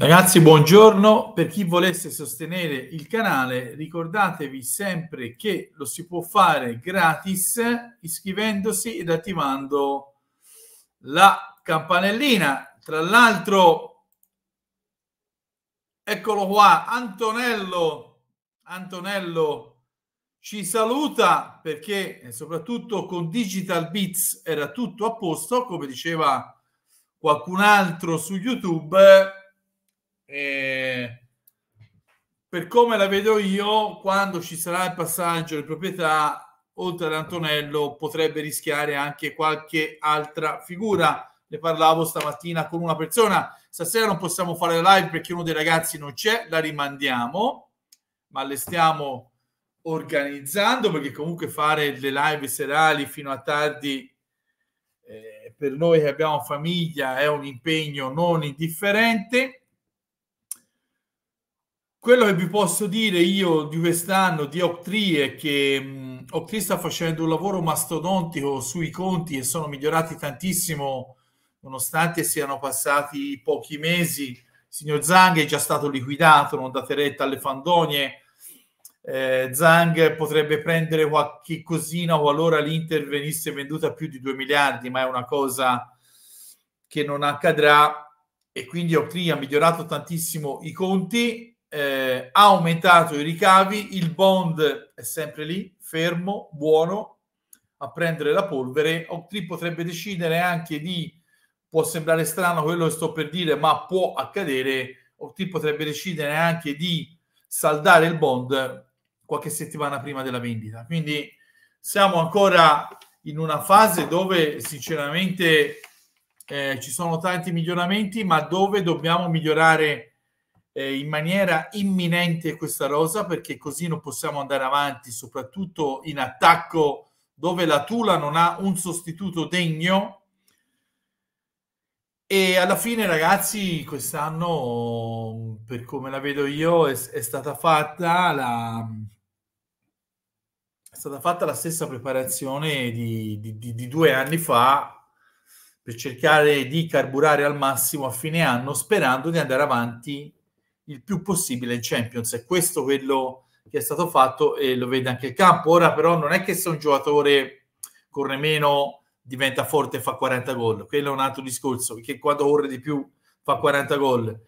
Ragazzi, buongiorno. Per chi volesse sostenere il canale, ricordatevi sempre che lo si può fare gratis iscrivendosi ed attivando la campanellina. Tra l'altro, eccolo qua, Antonello, Antonello ci saluta perché eh, soprattutto con Digital Bits era tutto a posto, come diceva qualcun altro su YouTube eh, per come la vedo io, quando ci sarà il passaggio di proprietà, oltre ad Antonello potrebbe rischiare anche qualche altra figura. Ne parlavo stamattina con una persona, stasera non possiamo fare live perché uno dei ragazzi non c'è, la rimandiamo, ma le stiamo organizzando perché comunque fare le live serali fino a tardi eh, per noi che abbiamo famiglia è un impegno non indifferente quello che vi posso dire io di quest'anno di Octree è che mh, Octree sta facendo un lavoro mastodontico sui conti e sono migliorati tantissimo nonostante siano passati pochi mesi. signor Zang è già stato liquidato, non date retta alle fandonie. Eh, Zang potrebbe prendere qualche cosina qualora l'Inter venisse venduta a più di 2 miliardi, ma è una cosa che non accadrà e quindi Octree ha migliorato tantissimo i conti eh, ha aumentato i ricavi, il bond è sempre lì, fermo, buono, a prendere la polvere. Octree potrebbe decidere anche di, può sembrare strano quello che sto per dire, ma può accadere, Octree potrebbe decidere anche di saldare il bond qualche settimana prima della vendita. Quindi siamo ancora in una fase dove sinceramente eh, ci sono tanti miglioramenti, ma dove dobbiamo migliorare eh, in maniera imminente questa rosa perché così non possiamo andare avanti, soprattutto in attacco dove la Tula non ha un sostituto degno. E alla fine, ragazzi, quest'anno, per come la vedo io, è, è stata fatta la, è stata fatta la stessa preparazione di, di, di, di, due anni fa per cercare di carburare al massimo a fine anno, sperando di andare avanti il più possibile in Champions. E questo è quello che è stato fatto e lo vede anche il campo. Ora però non è che se un giocatore corre meno diventa forte e fa 40 gol. Quello è un altro discorso, che quando corre di più fa 40 gol.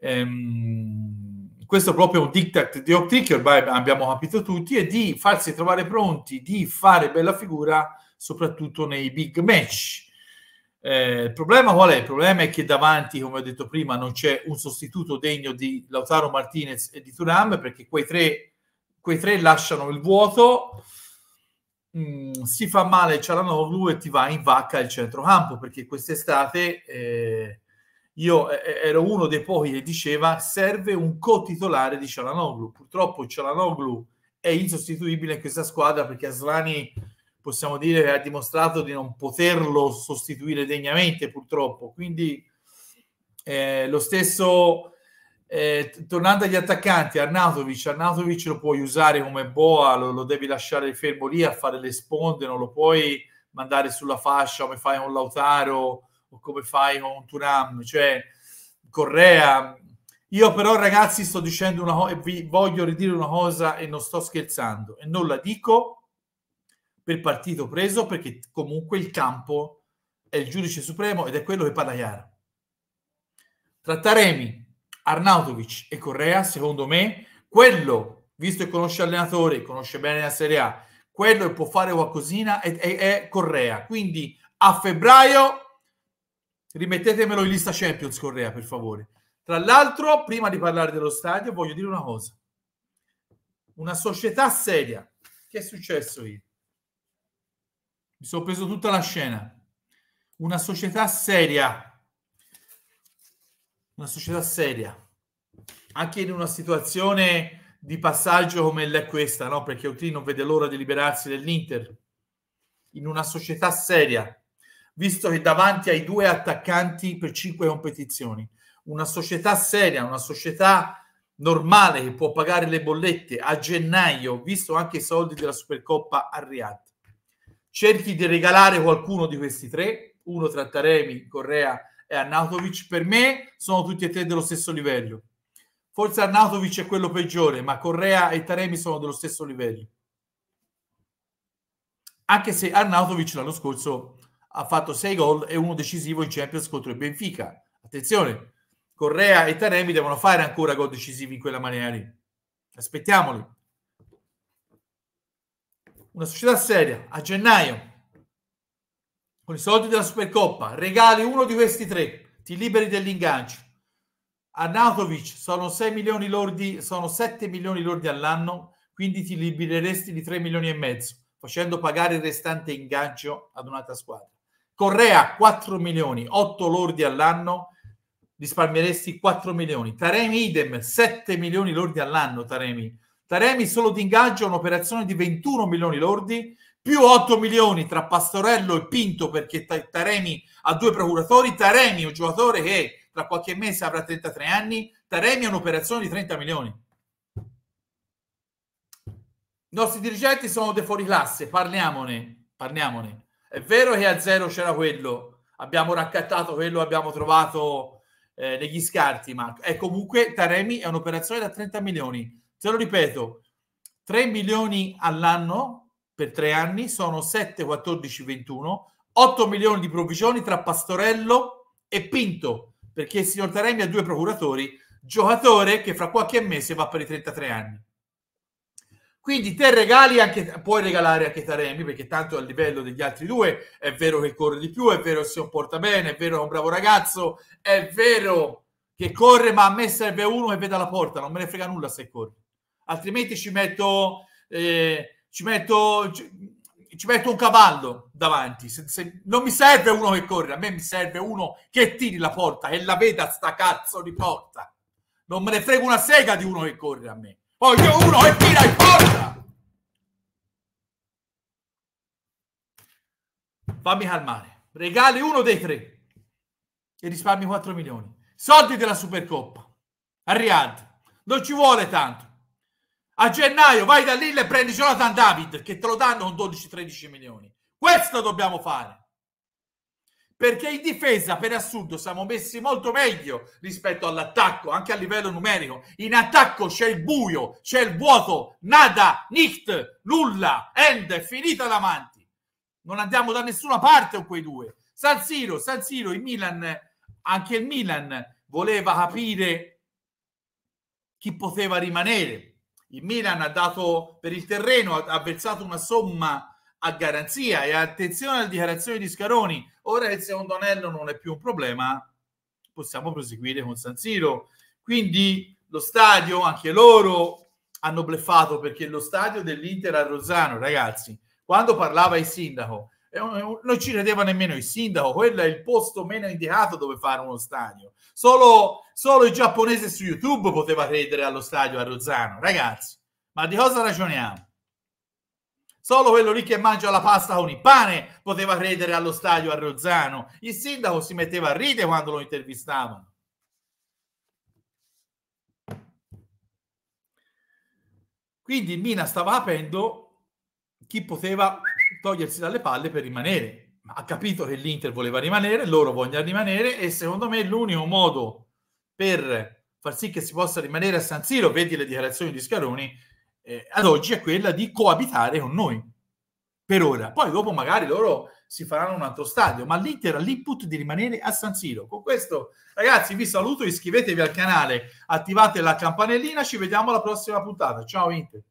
Ehm, questo è proprio un diktat di Octi che ormai abbiamo capito tutti e di farsi trovare pronti, di fare bella figura soprattutto nei big match. Eh, il problema qual è? Il problema è che davanti, come ho detto prima, non c'è un sostituto degno di Lautaro Martinez e di Turam perché quei tre, quei tre lasciano il vuoto. Mm, si fa male Cialanoglu e ti va in vacca il centrocampo perché quest'estate eh, io eh, eh, ero uno dei pochi che diceva serve un co-titolare di Cialanoglu. Purtroppo Cialanoglu è insostituibile in questa squadra perché Aslani possiamo dire, ha dimostrato di non poterlo sostituire degnamente, purtroppo. Quindi eh, lo stesso, eh, tornando agli attaccanti, Arnautovic, Arnautovic lo puoi usare come boa, lo, lo, devi lasciare fermo lì a fare le sponde, non lo puoi mandare sulla fascia come fai con Lautaro o come fai con Turam, cioè Correa. Io però ragazzi sto dicendo una cosa e vi voglio ridire una cosa e non sto scherzando e non la dico per partito preso perché comunque il campo è il giudice supremo ed è quello che parla chiaro. Tra Taremi, Arnautovic e Correa, secondo me, quello, visto che conosce allenatori, conosce bene la Serie A, quello che può fare qualcosina è, è, è Correa. Quindi a febbraio rimettetemelo in lista Champions Correa, per favore. Tra l'altro, prima di parlare dello stadio, voglio dire una cosa. Una società seria. Che è successo io? Mi sono preso tutta la scena. Una società seria. Una società seria. Anche in una situazione di passaggio come è questa, no? Perché Utri non vede l'ora di liberarsi dell'Inter. In una società seria, visto che davanti ai due attaccanti per cinque competizioni, una società seria, una società normale che può pagare le bollette a gennaio, visto anche i soldi della Supercoppa a Riyadh cerchi di regalare qualcuno di questi tre, uno tra Taremi, Correa e Arnautovic, per me sono tutti e tre dello stesso livello. Forse Arnautovic è quello peggiore, ma Correa e Taremi sono dello stesso livello. Anche se Arnautovic l'anno scorso ha fatto 6 gol e uno decisivo in Champions contro il Benfica. Attenzione, Correa e Taremi devono fare ancora gol decisivi in quella maniera lì. Aspettiamoli una società seria a gennaio con i soldi della Supercoppa regali uno di questi tre, ti liberi dell'ingancio. A Nautovic sono 6 milioni lordi, sono 7 milioni lordi all'anno, quindi ti libereresti di 3 milioni e mezzo, facendo pagare il restante ingancio ad un'altra squadra. Correa 4 milioni, 8 lordi all'anno, risparmieresti 4 milioni. Taremi idem, 7 milioni lordi all'anno Taremi. Taremi solo di ingaggio un'operazione di 21 milioni lordi, più 8 milioni tra Pastorello e Pinto perché Taremi ha due procuratori, Taremi un giocatore che tra qualche mese avrà 33 anni, Taremi ha un'operazione di 30 milioni. I nostri dirigenti sono dei classe, parliamone, parliamone. È vero che a zero c'era quello, abbiamo raccattato quello, abbiamo trovato eh, degli scarti, ma è comunque Taremi è un'operazione da 30 milioni. Te lo ripeto, 3 milioni all'anno per tre anni sono 7, 14, 21, 8 milioni di provvigioni tra Pastorello e Pinto, perché il signor Taremi ha due procuratori, giocatore che fra qualche mese va per i 33 anni. Quindi te regali anche, puoi regalare anche Taremi, perché tanto a livello degli altri due è vero che corre di più, è vero che si comporta bene, è vero che è un bravo ragazzo, è vero che corre, ma a me serve uno che veda la porta, non me ne frega nulla se corre altrimenti ci metto, eh, ci metto, ci, ci metto un cavallo davanti. Se, se, non mi serve uno che corre, a me mi serve uno che tiri la porta e la veda sta cazzo di porta. Non me ne frega una sega di uno che corre a me. Voglio uno che tira in porta. Fammi calmare. Regali uno dei tre e risparmi 4 milioni. Soldi della Supercoppa. A Riyadh. Non ci vuole tanto. A gennaio vai da Lille e prendi Jonathan David che te lo danno con 12-13 milioni. Questo dobbiamo fare. Perché in difesa, per assurdo, siamo messi molto meglio rispetto all'attacco, anche a livello numerico. In attacco c'è il buio, c'è il vuoto, nada, nicht, nulla, end, è finita davanti. Non andiamo da nessuna parte con quei due. San Siro, San Siro, il Milan, anche il Milan voleva capire chi poteva rimanere il Milan ha dato per il terreno, ha, ha versato una somma a garanzia e attenzione alle dichiarazioni di Scaroni. Ora il secondo anello non è più un problema, possiamo proseguire con San Siro. Quindi lo stadio, anche loro hanno bleffato perché lo stadio dell'Inter a Rosano, ragazzi, quando parlava il sindaco non ci credeva nemmeno il sindaco, quello è il posto meno indicato dove fare uno stadio. Solo, solo il giapponese su YouTube poteva credere allo stadio a Rozzano. Ragazzi, ma di cosa ragioniamo? Solo quello lì che mangia la pasta con il pane poteva credere allo stadio a Rozzano. Il sindaco si metteva a ridere quando lo intervistavano. Quindi il Mina stava aprendo chi poteva togliersi dalle palle per rimanere. Ma ha capito che l'Inter voleva rimanere, loro vogliono rimanere e secondo me l'unico modo per far sì che si possa rimanere a San Siro, vedi le dichiarazioni di Scaroni, eh, ad oggi è quella di coabitare con noi. Per ora. Poi dopo magari loro si faranno un altro stadio, ma l'Inter ha l'input di rimanere a San Siro. Con questo, ragazzi, vi saluto, iscrivetevi al canale, attivate la campanellina, ci vediamo alla prossima puntata. Ciao Inter.